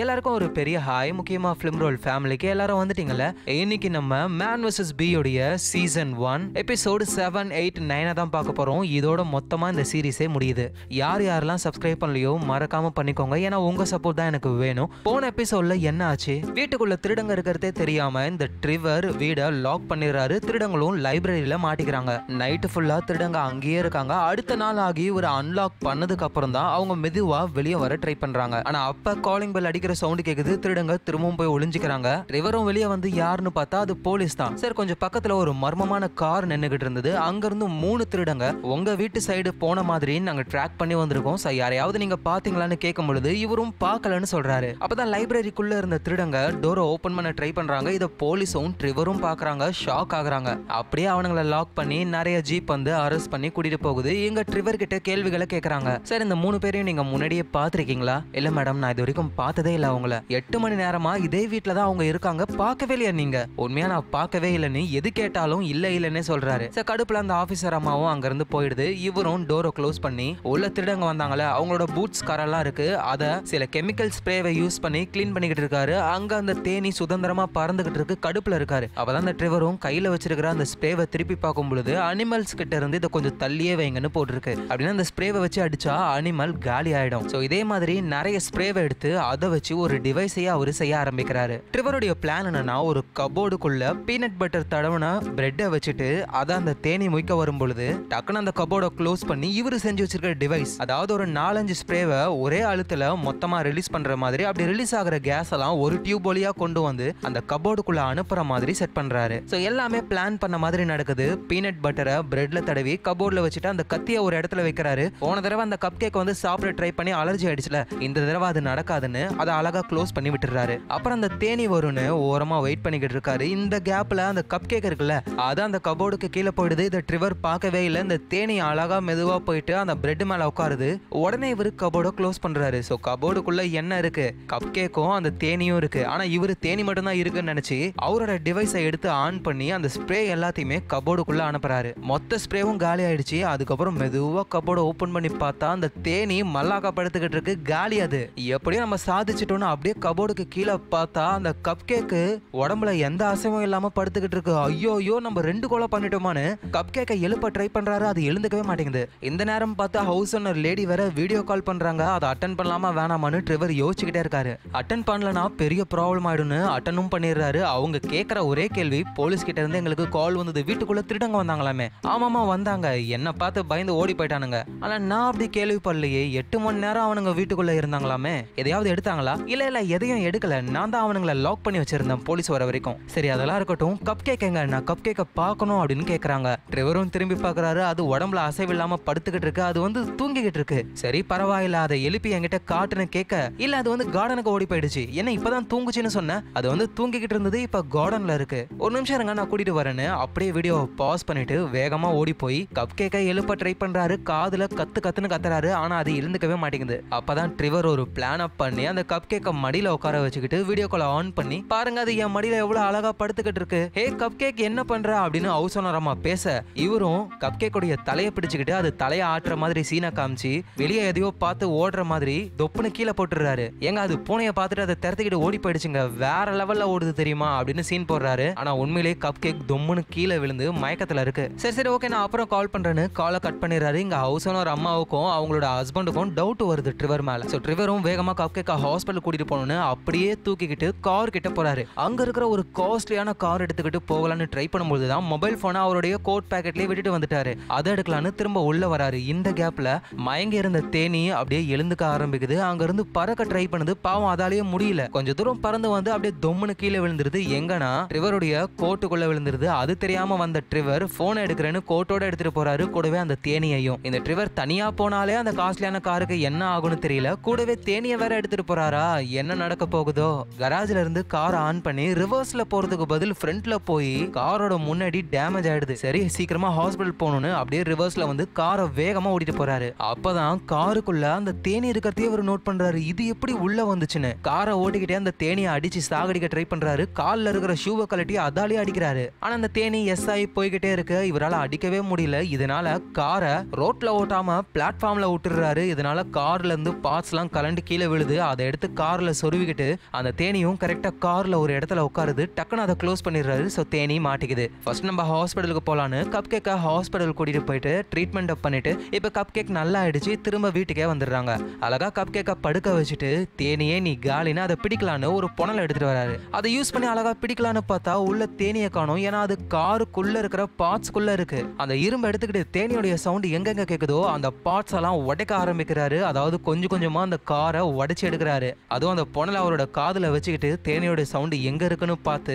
எல்லாருக்கும் ஒரு பெரிய ஹாய் முக்கியமாக பிலிம் ரோல் ஃபேமிலிக்கு எல்லாரும் வந்துட்டீங்கல்ல இன்னைக்கு நம்ம மேன் வர்சஸ் பியோடைய season one episode seven eight நைனை தான் பார்க்க போகிறோம் இதோட மொத்தமாக இந்த சீரீஸே முடியுது யார் யாரெல்லாம் சப்ஸ்கிரைப் பண்ணலையோ மறக்காமல் பண்ணிக்கோங்க ஏன்னா உங்கள் சப்போர்ட் தான் எனக்கு வேணும் போன எபிசோட்ல என்ன ஆச்சு வீட்டுக்குள்ளே திருடங்க இருக்கிறதே தெரியாமல் இந்த ட்ரிவர் வீடை லாக் பண்ணிடுறாரு திருடங்களும் லைப்ரரியில் மாட்டிக்கிறாங்க நைட்டு ஃபுல்லாக திருடங்க அங்கேயே இருக்காங்க அடுத்த நாள் ஆகி ஒரு அன்லாக் பண்ணதுக்கு அப்புறம் தான் அவங்க மெதுவாக வெளியே வர ட்ரை பண்ணுறாங்க ஆனால் அப்போ காலிங் பெல் அடி அடிக்கிற சவுண்ட் கேக்குது திருடங்க திரும்பவும் போய் ஒளிஞ்சுக்கிறாங்க டிரைவரும் வெளியே வந்து யாருன்னு பார்த்தா அது போலீஸ் தான் சார் கொஞ்சம் பக்கத்துல ஒரு மர்மமான கார் நின்னுகிட்டு இருந்தது அங்க இருந்து மூணு திருடங்க உங்க வீட்டு சைடு போன மாதிரி நாங்க ட்ராக் பண்ணி வந்திருக்கோம் சார் யாரையாவது நீங்க பாத்தீங்களான்னு கேட்கும் பொழுது இவரும் பார்க்கலன்னு சொல்றாரு அப்பதான் லைப்ரரிக்குள்ள இருந்த திருடங்க டோரை ஓபன் பண்ண ட்ரை பண்றாங்க இதை போலீஸும் ட்ரிவரும் பாக்குறாங்க ஷாக் ஆகுறாங்க அப்படியே அவனுங்களை லாக் பண்ணி நிறைய ஜீப் வந்து அரெஸ்ட் பண்ணி கூட்டிட்டு போகுது இங்க டிரைவர் கிட்ட கேள்விகளை கேக்குறாங்க சார் இந்த மூணு பேரையும் நீங்க முன்னாடியே பாத்திருக்கீங்களா இல்ல மேடம் நான் இது வரைக்கும் பார்த்ததே இல்லை அவங்கள எட்டு மணி நேரமா இதே வீட்டுல தான் அவங்க இருக்காங்க பார்க்கவே இல்லையா நீங்க உண்மையா நான் பார்க்கவே இல்லைன்னு எது கேட்டாலும் இல்லை இல்லன்னு சொல்றாரு சார் கடுப்புல அந்த ஆஃபீஸர் அம்மாவும் இருந்து போயிடுது இவரும் டோரை க்ளோஸ் பண்ணி உள்ள திருடங்க வந்தாங்களே அவங்களோட பூட்ஸ் கரெல்லாம் இருக்கு அதை சில கெமிக்கல் ஸ்ப்ரேவை யூஸ் பண்ணி கிளீன் பண்ணிக்கிட்டு இருக்காரு அங்க அந்த தேனி சுதந்திரமா பறந்துகிட்டு இருக்கு கடுப்புல இருக்காரு அவதான் அந்த ட்ரிவரும் கையில வச்சிருக்கிற அந்த ஸ்ப்ரேவை திருப்பி பார்க்கும் பொழுது அனிமல்ஸ் கிட்ட இருந்து இதை கொஞ்சம் தள்ளியே வைங்கன்னு போட்டிருக்கு அப்படின்னா அந்த ஸ்ப்ரேவை வச்சு அடிச்சா அனிமல் காலி ஆயிடும் ஸோ இதே மாதிரி நிறைய ஸ்ப்ரேவை எடுத்து அதை வச்சு வச்சு ஒரு டிவைஸையே அவர் செய்ய ஆரம்பிக்கிறாரு ட்ரிவருடைய பிளான் என்னன்னா ஒரு கபோர்டுக்குள்ள பீனட் பட்டர் தடவுனா பிரெட்டை வச்சுட்டு அதை அந்த தேனி முய்க்க வரும் பொழுது டக்குனு அந்த கபோர்டை க்ளோஸ் பண்ணி இவர் செஞ்சு வச்சிருக்கிற டிவைஸ் அதாவது ஒரு நாலஞ்சு ஸ்ப்ரேவை ஒரே அழுத்துல மொத்தமா ரிலீஸ் பண்ற மாதிரி அப்படி ரிலீஸ் ஆகிற கேஸ் எல்லாம் ஒரு டியூப் வழியா கொண்டு வந்து அந்த கபோர்டுக்குள்ள அனுப்புற மாதிரி செட் பண்றாரு ஸோ எல்லாமே பிளான் பண்ண மாதிரி நடக்குது பீனட் பட்டரை பிரெட்ல தடவி கபோர்ட்ல வச்சுட்டு அந்த கத்திய ஒரு இடத்துல வைக்கிறாரு போன தடவை அந்த கப் கேக் வந்து சாப்பிட ட்ரை பண்ணி அலர்ஜி ஆயிடுச்சுல இந்த தடவை அது நடக்காதுன்னு அதை அதை அழகாக க்ளோஸ் பண்ணி விட்டுறாரு அப்புறம் அந்த தேனி வரும்னு ஓரமாக வெயிட் பண்ணிக்கிட்டு இருக்காரு இந்த கேப்பில் அந்த கப் கேக் இருக்குல்ல அதை அந்த கபோர்டுக்கு கீழே போயிடுது இந்த ட்ரிவர் பார்க்கவே இல்லை இந்த தேனி அழகாக மெதுவாக போயிட்டு அந்த பிரெட் மேலே உட்காருது உடனே இவர் கபோர்டை க்ளோஸ் பண்ணுறாரு ஸோ கபோர்டுக்குள்ளே என்ன இருக்குது கப் கேக்கும் அந்த தேனியும் இருக்குது ஆனால் இவர் தேனி மட்டும்தான் இருக்குன்னு நினச்சி அவரோட டிவைஸை எடுத்து ஆன் பண்ணி அந்த ஸ்ப்ரே எல்லாத்தையுமே கபோர்டுக்குள்ளே அனுப்புறாரு மொத்த ஸ்ப்ரேவும் காலி ஆயிடுச்சு அதுக்கப்புறம் மெதுவாக கபோர்டை ஓப்பன் பண்ணி பார்த்தா அந்த தேனி மல்லாக்கா படுத்துக்கிட்டு இருக்கு காலி அது எப்படியும் நம்ம சாதிச்சு முடிச்சிட்டோன்னு அப்படியே கபோர்டுக்கு கீழே பார்த்தா அந்த கப் கேக்கு உடம்புல எந்த அசைவும் இல்லாம படுத்துக்கிட்டு இருக்கு ஐயோ ஐயோ நம்ம ரெண்டு கோலம் பண்ணிட்டோமான்னு கப் கேக்கை எழுப்ப ட்ரை பண்றாரு அது எழுந்துக்கவே மாட்டேங்குது இந்த நேரம் பார்த்து ஹவுஸ் ஓனர் லேடி வேற வீடியோ கால் பண்றாங்க அதை அட்டன் பண்ணலாமா வேணாமான்னு ட்ரிவர் யோசிச்சுக்கிட்டே இருக்காரு அட்டன் பண்ணலனா பெரிய ப்ராப்ளம் ஆயிடும்னு அட்டனும் பண்ணிடுறாரு அவங்க கேட்குற ஒரே கேள்வி போலீஸ் கிட்ட இருந்து எங்களுக்கு கால் வந்தது வீட்டுக்குள்ள திருடங்க வந்தாங்களாமே ஆமாமா வந்தாங்க என்ன பார்த்து பயந்து ஓடி போயிட்டானுங்க ஆனா நான் அப்படி கேள்விப்படலையே எட்டு மணி நேரம் அவனுங்க வீட்டுக்குள்ள இருந்தாங்களாமே எதையாவது எடுத்தாங்க எடுத்தாங்களா இல்ல இல்ல எதையும் எடுக்கல நான் தான் அவனுங்களை லாக் பண்ணி வச்சிருந்தேன் போலீஸ் வர வரைக்கும் சரி அதெல்லாம் இருக்கட்டும் கப் கேக்கங்க நான் கப் கேக்க பார்க்கணும் அப்படின்னு கேக்குறாங்க ட்ரெவரும் திரும்பி பாக்குறாரு அது உடம்புல அசைவில்லாம படுத்துக்கிட்டு இருக்கு அது வந்து தூங்கிக்கிட்டு இருக்கு சரி பரவாயில்ல அதை எழுப்பி என்கிட்ட காட்டுன்னு கேட்க இல்ல அது வந்து கார்டனுக்கு ஓடி போயிடுச்சு என்ன இப்பதான் தூங்குச்சுன்னு சொன்னேன் அது வந்து தூங்கிக்கிட்டு இருந்தது இப்ப கார்டன்ல இருக்கு ஒரு நிமிஷம் இருங்க நான் கூட்டிட்டு வரேன்னு அப்படியே வீடியோ பாஸ் பண்ணிட்டு வேகமா ஓடி போய் கப் கேக்க எழுப்ப ட்ரை பண்றாரு காதுல கத்து கத்துன்னு கத்துறாரு ஆனா அது எழுந்துக்கவே மாட்டேங்குது அப்பதான் ட்ரிவர் ஒரு பிளான் அப் பண்ணி அந்த கப் கேக்கை மடியில உட்கார வச்சுக்கிட்டு வீடியோ கால் ஆன் பண்ணி பாருங்க அது என் மடியில எவ்வளவு அழகா படுத்துக்கிட்டு இருக்கு ஹே கப் கேக் என்ன பண்ற அப்படின்னு ஹவுஸ் ஓனரமா பேச இவரும் கப் கேக்குடைய தலையை பிடிச்சுக்கிட்டு அது தலையை ஆட்டுற மாதிரி சீனா காமிச்சு வெளியே எதையோ பார்த்து ஓடுற மாதிரி தொப்புன்னு கீழே போட்டுறாரு ஏங்க அது பூனையை பார்த்துட்டு அதை திறத்துக்கிட்டு ஓடி போயிடுச்சுங்க வேற லெவல்ல ஓடுது தெரியுமா அப்படின்னு சீன் போடுறாரு ஆனா உண்மையிலேயே கப் கேக் தொம்முன்னு கீழே விழுந்து மயக்கத்துல இருக்கு சரி சரி ஓகே நான் அப்புறம் கால் பண்றேன்னு காலை கட் பண்ணிடுறாரு இங்க ஹவுஸ் ஓனர் அம்மாவுக்கும் அவங்களோட ஹஸ்பண்டுக்கும் டவுட் வருது ட்ரிவர் மேல ஸோ ட்ரிவரும் வேகமா கப் கேக்கா ஹாஸ் ஹாஸ்பிட்டல் கூட்டிட்டு போகணும்னு அப்படியே தூக்கிக்கிட்டு கார் கிட்ட போறாரு அங்க இருக்கிற ஒரு காஸ்ட்லியான கார் எடுத்துக்கிட்டு போகலான்னு ட்ரை பண்ணும்போது தான் மொபைல் போனை அவருடைய கோட் பேக்கெட்லயே விட்டுட்டு வந்துட்டாரு அதை எடுக்கலான்னு திரும்ப உள்ள வராரு இந்த கேப்ல மயங்கி இருந்த தேனி அப்படியே எழுந்துக்க ஆரம்பிக்குது அங்க இருந்து பறக்க ட்ரை பண்ணுது பாவம் அதாலேயே முடியல கொஞ்ச தூரம் பறந்து வந்து அப்படியே தொம்முன்னு கீழே விழுந்துருது எங்கன்னா ட்ரிவருடைய கோட்டுக்குள்ள விழுந்துருது அது தெரியாம வந்த ட்ரிவர் போனை எடுக்கிறேன்னு கோட்டோட எடுத்துட்டு போறாரு கூடவே அந்த தேனியையும் இந்த ட்ரிவர் தனியா போனாலே அந்த காஸ்ட்லியான காருக்கு என்ன ஆகும்னு தெரியல கூடவே தேனியை வேற எடுத்துட்டு போறாரு யோசிச்சாரா என்ன நடக்க போகுதோ கராஜ்ல இருந்து கார் ஆன் பண்ணி ரிவர்ஸ்ல போறதுக்கு பதில் ஃப்ரண்ட்ல போய் காரோட முன்னாடி டேமேஜ் ஆயிடுது சரி சீக்கிரமா ஹாஸ்பிட்டல் போகணும்னு அப்படியே ரிவர்ஸ்ல வந்து காரை வேகமா ஓடிட்டு போறாரு அப்பதான் காருக்குள்ள அந்த தேனி இருக்கிறதே அவர் நோட் பண்றாரு இது எப்படி உள்ள வந்துச்சுன்னு காரை ஓட்டிக்கிட்டே அந்த தேனியை அடிச்சு சாகடிக்க ட்ரை பண்றாரு கால்ல இருக்கிற ஷூவை கலட்டி அதாலே அடிக்கிறாரு ஆனா அந்த தேனி எஸ் ஆகி போய்கிட்டே இருக்கு இவரால் அடிக்கவே முடியல இதனால காரை ரோட்ல ஓட்டாம பிளாட்ஃபார்ம்ல விட்டுறாரு இதனால கார்ல இருந்து பார்ட்ஸ் எல்லாம் கலண்டு கீழே விழுது அதை எடுத்து போட்டு காரில் சொருவிக்கிட்டு அந்த தேனியும் கரெக்டாக காரில் ஒரு இடத்துல உட்காருது டக்குன்னு அதை க்ளோஸ் பண்ணிடுறாரு ஸோ தேனி மாட்டிக்குது ஃபர்ஸ்ட் நம்ம ஹாஸ்பிட்டலுக்கு போகலான்னு கப் கேக்கை ஹாஸ்பிட்டல் கூட்டிகிட்டு போயிட்டு ட்ரீட்மெண்ட் பண்ணிட்டு இப்போ கப் கேக் நல்லா ஆயிடுச்சு திரும்ப வீட்டுக்கே வந்துடுறாங்க அழகாக கப் கேக்கை படுக்க வச்சுட்டு தேனியே நீ காலினா அதை பிடிக்கலான்னு ஒரு புனல் எடுத்துட்டு வராரு அதை யூஸ் பண்ணி அழகாக பிடிக்கலான்னு பார்த்தா உள்ள தேனியை காணும் ஏன்னா அது காருக்குள்ள இருக்கிற பார்ட்ஸ்குள்ள இருக்கு அந்த இரும்பு எடுத்துக்கிட்டு தேனியுடைய சவுண்ட் எங்கெங்க கேட்குதோ அந்த பார்ட்ஸ் எல்லாம் உடைக்க ஆரம்பிக்கிறாரு அதாவது கொஞ்சம் கொஞ்சமாக அந்த காரை உடைச்சி எடுக்கிறாரு அதுவும் அந்த புனல் அவரோட காதில் வச்சுக்கிட்டு தேனியோட சவுண்டு எங்கே இருக்குன்னு பார்த்து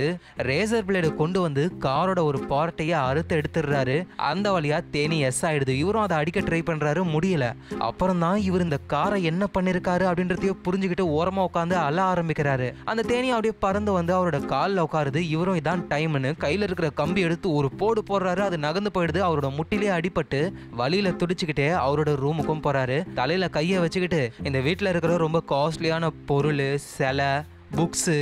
ரேசர் பிளேடு கொண்டு வந்து காரோட ஒரு பார்ட்டையே அறுத்து எடுத்துடுறாரு அந்த வழியாக தேனி எஸ் ஆயிடுது இவரும் அதை அடிக்க ட்ரை பண்ணுறாரு முடியல அப்புறம் தான் இவர் இந்த காரை என்ன பண்ணியிருக்காரு அப்படின்றதையும் புரிஞ்சுக்கிட்டு ஓரமாக உட்காந்து அழ ஆரம்பிக்கிறாரு அந்த தேனி அப்படியே பறந்து வந்து அவரோட காலில் உட்காருது இவரும் இதான் டைம்னு கையில் இருக்கிற கம்பி எடுத்து ஒரு போடு போடுறாரு அது நகர்ந்து போயிடுது அவரோட முட்டிலே அடிபட்டு வழியில் துடிச்சுக்கிட்டே அவரோட ரூமுக்கும் போகிறாரு தலையில் கையை வச்சுக்கிட்டு இந்த வீட்டில் இருக்கிற ரொம்ப காஸ்ட்லியான பொருள் சிலை புக்ஸு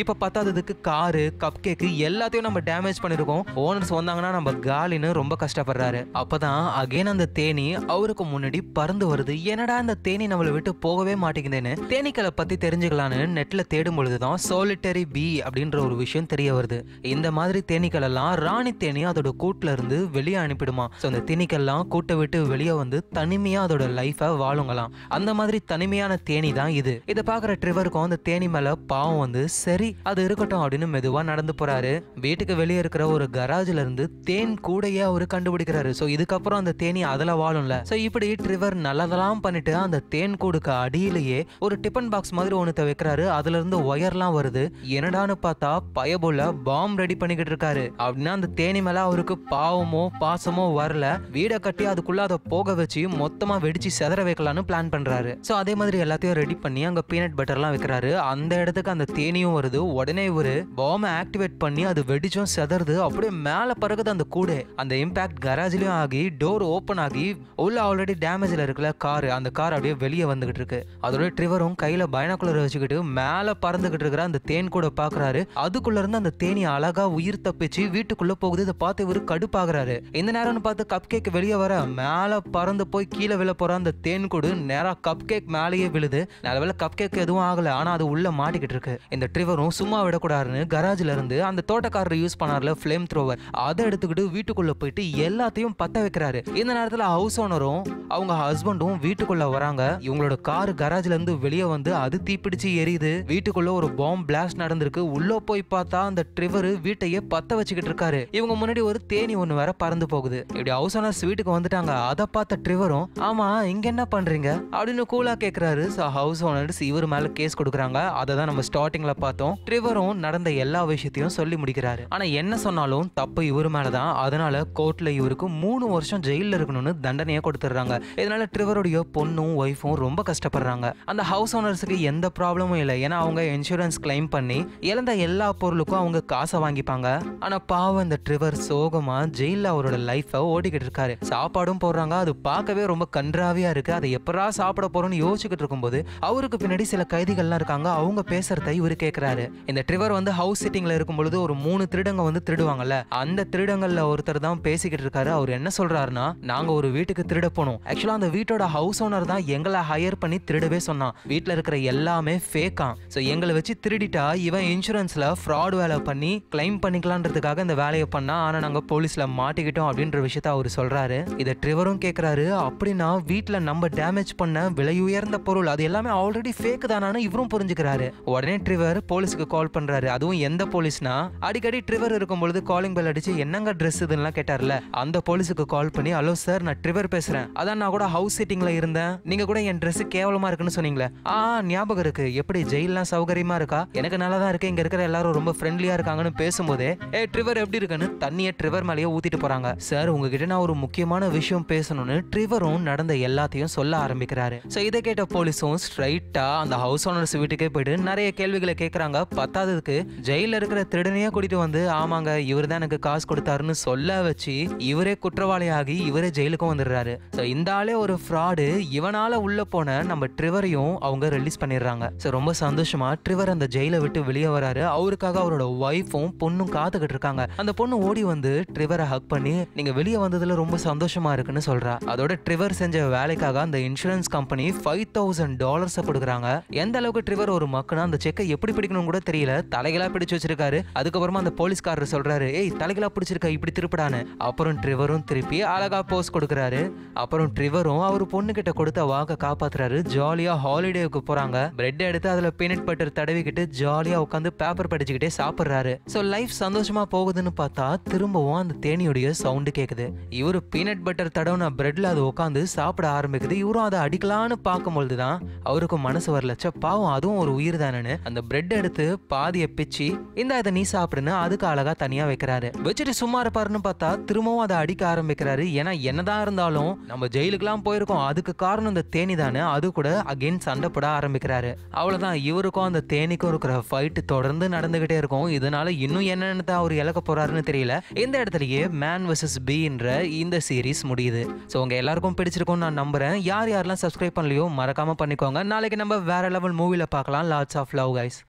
இப்போ பத்தாததுக்கு காரு கப் கேக்கு எல்லாத்தையும் நம்ம டேமேஜ் பண்ணியிருக்கோம் ஓனர்ஸ் வந்தாங்கன்னா நம்ம காலின்னு ரொம்ப கஷ்டப்படுறாரு அப்பதான் அகைன் அந்த தேனி அவருக்கு முன்னாடி பறந்து வருது என்னடா அந்த தேனி நம்மளை விட்டு போகவே மாட்டேங்குதுன்னு தேனீக்களை பற்றி தெரிஞ்சுக்கலான்னு நெட்டில் தேடும் பொழுதுதான் சோலிட்டரி பி அப்படின்ற ஒரு விஷயம் தெரிய வருது இந்த மாதிரி தேனீக்கள் எல்லாம் ராணி தேனி அதோட கூட்டில் இருந்து வெளியே அனுப்பிடுமா ஸோ அந்த தேனீக்கள்லாம் கூட்டை விட்டு வெளியே வந்து தனிமையாக அதோட லைஃபை வாழுங்கலாம் அந்த மாதிரி தனிமையான தேனி தான் இது இதை பார்க்குற ட்ரிவருக்கும் அந்த தேனி மேலே பாவம் வந்து சரி அது இருக்கட்டும் அப்படின்னு மெதுவாக நடந்து போறாரு வீட்டுக்கு வெளியே இருக்கிற ஒரு கராஜ்ல இருந்து தேன் கூடையே அவர் கண்டுபிடிக்கிறாரு ஸோ இதுக்கப்புறம் அந்த தேனி அதில் வாழும்ல ஸோ இப்படி ட்ரிவர் நல்லதெல்லாம் பண்ணிட்டு அந்த தேன் கூடுக்கு அடியிலேயே ஒரு டிஃபன் பாக்ஸ் மாதிரி ஒண்ணு வைக்கிறாரு அதுல இருந்து ஒயர்லாம் வருது என்னடான்னு பார்த்தா பயபுள்ள பாம் ரெடி பண்ணிக்கிட்டு இருக்காரு அப்படின்னா அந்த தேனி மேல அவருக்கு பாவமோ பாசமோ வரல வீடை கட்டி அதுக்குள்ள அதை போக வச்சு மொத்தமா வெடிச்சு செதற வைக்கலாம்னு பிளான் பண்றாரு ஸோ அதே மாதிரி எல்லாத்தையும் ரெடி பண்ணி அங்க பீனட் பட்டர்லாம் வைக்கிறாரு அந்த இடத்துக்கு பாட்டுக்கு அந்த தேனியும் வருது உடனே ஒரு பாம்பை ஆக்டிவேட் பண்ணி அது வெடிச்சும் செதறது அப்படியே மேல பறகுது அந்த கூட அந்த இம்பாக்ட் கராஜ்லயும் ஆகி டோர் ஓப்பன் ஆகி உள்ள ஆல்ரெடி டேமேஜ்ல இருக்குல்ல கார் அந்த கார் அப்படியே வெளியே வந்துகிட்டு இருக்கு அதோட ட்ரிவரும் கையில பயணக்குள்ளர் வச்சுக்கிட்டு மேல பறந்துகிட்டு இருக்கிற அந்த தேன் கூட பாக்குறாரு அதுக்குள்ள இருந்து அந்த தேனி அழகா உயிர் தப்பிச்சு வீட்டுக்குள்ள போகுது இதை பார்த்து இவரு கடுப்பாகிறாரு இந்த நேரம்னு பார்த்து கப் கேக் வெளியே வர மேல பறந்து போய் கீழே விழ போற அந்த தேன் கூடு நேராக கப் கேக் மேலேயே விழுது நல்லவேளை கப் கேக் எதுவும் ஆகல ஆனா அது உள்ள மாட்டிக்கிட்டு இருக்கு இந்த ட்ரிவரும் சும்மா விடக்கூடாதுன்னு கராஜ்ல இருந்து அந்த தோட்டக்காரர் யூஸ் பண்ணார்ல ஃபிளேம் த்ரோவர் அதை எடுத்துக்கிட்டு வீட்டுக்குள்ள போயிட்டு எல்லாத்தையும் பத்த வைக்கிறாரு இந்த நேரத்துல ஹவுஸ் ஓனரும் அவங்க ஹஸ்பண்டும் வீட்டுக்குள்ள வராங்க இவங்களோட கார் கராஜ்ல இருந்து வெளியே வந்து அது தீப்பிடிச்சு எரியுது வீட்டுக்குள்ள ஒரு பாம் பிளாஸ்ட் நடந்திருக்கு உள்ள போய் பார்த்தா அந்த ட்ரிவர் வீட்டையே பத்த வச்சுக்கிட்டு இருக்காரு இவங்க முன்னாடி ஒரு தேனி ஒண்ணு வேற பறந்து போகுது இப்படி ஹவுஸ் ஓனர்ஸ் வீட்டுக்கு வந்துட்டாங்க அதை பார்த்த ட்ரிவரும் ஆமா இங்க என்ன பண்றீங்க அப்படின்னு கூலா கேக்குறாரு ஹவுஸ் ஓனர்ஸ் இவர் மேல கேஸ் கொடுக்குறாங்க அதை தான் நம்ம நம்ம ஸ்டார்டிங்ல பார்த்தோம் ட்ரிவரும் நடந்த எல்லா விஷயத்தையும் சொல்லி முடிக்கிறாரு ஆனா என்ன சொன்னாலும் தப்பு இவர் மேலதான் அதனால கோர்ட்ல இவருக்கு மூணு வருஷம் ஜெயில இருக்கணும்னு தண்டனையை கொடுத்துடுறாங்க இதனால ட்ரிவருடைய பொண்ணும் ஒய்ஃபும் ரொம்ப கஷ்டப்படுறாங்க அந்த ஹவுஸ் ஓனர்ஸுக்கு எந்த ப்ராப்ளமும் இல்லை ஏன்னா அவங்க இன்சூரன்ஸ் கிளைம் பண்ணி இழந்த எல்லா பொருளுக்கும் அவங்க காசை வாங்கிப்பாங்க ஆனா பாவம் இந்த ட்ரிவர் சோகமா ஜெயில அவரோட லைஃபை ஓடிக்கிட்டு இருக்காரு சாப்பாடும் போடுறாங்க அது பார்க்கவே ரொம்ப கன்றாவியா இருக்கு அதை எப்படா சாப்பிட போறோம்னு யோசிச்சுக்கிட்டு இருக்கும்போது அவருக்கு பின்னாடி சில கைதிகள்லாம் இருக்காங்க அவங்க பேச பேசுறத இவர் கேட்கிறாரு இந்த ட்ரிவர் வந்து ஹவுஸ் சிட்டிங்ல இருக்கும் பொழுது ஒரு மூணு திருடங்க வந்து திருடுவாங்கல்ல அந்த திருடங்கள்ல ஒருத்தர் தான் பேசிக்கிட்டு இருக்காரு அவர் என்ன சொல்றாருன்னா நாங்க ஒரு வீட்டுக்கு திருட போனோம் ஆக்சுவலா அந்த வீட்டோட ஹவுஸ் ஓனர் தான் எங்களை ஹையர் பண்ணி திருடவே சொன்னான் வீட்டுல இருக்கிற எல்லாமே ஃபேக்கா ஸோ எங்களை வச்சு திருடிட்டா இவன் இன்சூரன்ஸ்ல ஃப்ராட் வேலை பண்ணி கிளைம் பண்ணிக்கலான்றதுக்காக இந்த வேலையை பண்ணா ஆனா நாங்க போலீஸ்ல மாட்டிக்கிட்டோம் அப்படின்ற விஷயத்த அவர் சொல்றாரு இதை ட்ரிவரும் கேட்கிறாரு அப்படின்னா வீட்டுல நம்ம டேமேஜ் பண்ண விலை உயர்ந்த பொருள் அது எல்லாமே ஆல்ரெடி ஃபேக் தானான்னு இவரும் புரிஞ்சுக்கிறாரு உடனே ட்ரிவர் போலீஸுக்கு கால் பண்றாரு அதுவும் எந்த போலீஸ்னா அடிக்கடி ட்ரிவர் இருக்கும் பொழுது காலிங் பெல் அடிச்சு என்னங்க ட்ரெஸ் இதுலாம் கேட்டார்ல அந்த போலீஸுக்கு கால் பண்ணி ஹலோ சார் நான் ட்ரிவர் பேசுறேன் அதான் நான் கூட ஹவுஸ் சிட்டிங்ல இருந்தேன் நீங்க கூட என் ட்ரெஸ் கேவலமா இருக்குன்னு சொன்னீங்களே ஆ ஞாபகம் இருக்கு எப்படி ஜெயிலாம் சௌகரியமா இருக்கா எனக்கு நல்லா தான் இருக்கு இங்க இருக்கிற எல்லாரும் ரொம்ப ஃப்ரெண்ட்லியா இருக்காங்கன்னு பேசும்போதே ஏ ட்ரிவர் எப்படி இருக்குன்னு தண்ணியை ட்ரிவர் மேலேயே ஊத்திட்டு போறாங்க சார் உங்ககிட்ட நான் ஒரு முக்கியமான விஷயம் பேசணும்னு ட்ரிவரும் நடந்த எல்லாத்தையும் சொல்ல ஆரம்பிக்கிறாரு ஸோ இதை கேட்ட போலீஸும் ஸ்ட்ரைட்டா அந்த ஹவுஸ் ஓனர்ஸ் வீட்டுக்கே போயிட்டு நிறைய கேள்விகளை கேட்குறாங்க பத்தாததுக்கு ஜெயிலில் இருக்கிற திருடனையே கூட்டிட்டு வந்து ஆமாங்க இவர் தான் எனக்கு காசு கொடுத்தாருன்னு சொல்ல வச்சு இவரே குற்றவாளியாகி இவரே ஜெயிலுக்கும் வந்துடுறாரு ஸோ இந்த ஆளே ஒரு ஃப்ராடு இவனால உள்ள போன நம்ம ட்ரிவரையும் அவங்க ரிலீஸ் பண்ணிடுறாங்க ஸோ ரொம்ப சந்தோஷமா ட்ரிவர் அந்த ஜெயிலை விட்டு வெளியே வராரு அவருக்காக அவரோட ஒய்ஃபும் பொண்ணும் காத்துக்கிட்டு இருக்காங்க அந்த பொண்ணு ஓடி வந்து ட்ரிவரை ஹக் பண்ணி நீங்க வெளியே வந்ததுல ரொம்ப சந்தோஷமா இருக்குன்னு சொல்றா அதோட ட்ரிவர் செஞ்ச வேலைக்காக அந்த இன்சூரன்ஸ் கம்பெனி ஃபைவ் தௌசண்ட் டாலர்ஸை கொடுக்குறாங்க எந்த அளவுக்கு ட்ரிவர் ஒரு மக்கனா அந்த செக்கை எப்படி பிடிக்கணும் கூட தெரியல தலைகளா பிடிச்சு வச்சிருக்காரு அதுக்கப்புறமா அந்த போலீஸ்காரர் சொல்றாரு ஏய் தலைகளா பிடிச்சிருக்கா இப்படி திருப்பிடான்னு அப்புறம் ட்ரிவரும் திருப்பி அழகா போஸ் கொடுக்குறாரு அப்புறம் ட்ரிவரும் அவர் பொண்ணு கிட்ட கொடுத்த வாக்க காப்பாத்துறாரு ஜாலியா ஹாலிடேவுக்கு போறாங்க பிரெட் எடுத்து அதுல பீனட் பட்டர் தடவிக்கிட்டு ஜாலியா உட்காந்து பேப்பர் படிச்சுக்கிட்டே சாப்பிடுறாரு ஸோ லைஃப் சந்தோஷமா போகுதுன்னு பார்த்தா திரும்பவும் அந்த தேனியுடைய சவுண்டு கேக்குது இவரு பீனட் பட்டர் தடவுன பிரெட்ல அது உட்காந்து சாப்பிட ஆரம்பிக்குது இவரும் அதை அடிக்கலான்னு பார்க்கும் பொழுதுதான் அவருக்கு மனசு வரல பாவம் அதுவும் ஒரு உயிர் தானே சாப்பிட்றேன்னு அந்த பிரெட் எடுத்து பாதியை பிச்சு இந்த இதை நீ சாப்பிடுன்னு அதுக்கு அழகா தனியா வைக்கிறாரு வச்சுட்டு சும்மா இருப்பாருன்னு பார்த்தா திரும்பவும் அதை அடிக்க ஆரம்பிக்கிறாரு ஏன்னா என்னதான் இருந்தாலும் நம்ம ஜெயிலுக்குலாம் போயிருக்கோம் அதுக்கு காரணம் இந்த தேனி தானே அது கூட அகெயின் சண்டை போட ஆரம்பிக்கிறாரு அவ்வளவுதான் இவருக்கும் அந்த தேனிக்கும் இருக்கிற ஃபைட் தொடர்ந்து நடந்துகிட்டே இருக்கும் இதனால இன்னும் என்னென்னு அவர் இழக்க போறாருன்னு தெரியல இந்த இடத்துலயே மேன் வர்சஸ் பின்ற இந்த சீரீஸ் முடியுது ஸோ உங்க எல்லாருக்கும் பிடிச்சிருக்கும்னு நான் நம்புறேன் யார் யாரெல்லாம் சப்ஸ்கிரைப் பண்ணலையோ மறக்காம பண்ணிக்கோங்க நாளைக்கு நம்ம வேற லெவல் மூவில பார்க்கலாம் லாட்ஸ் ஆஃப் flow guys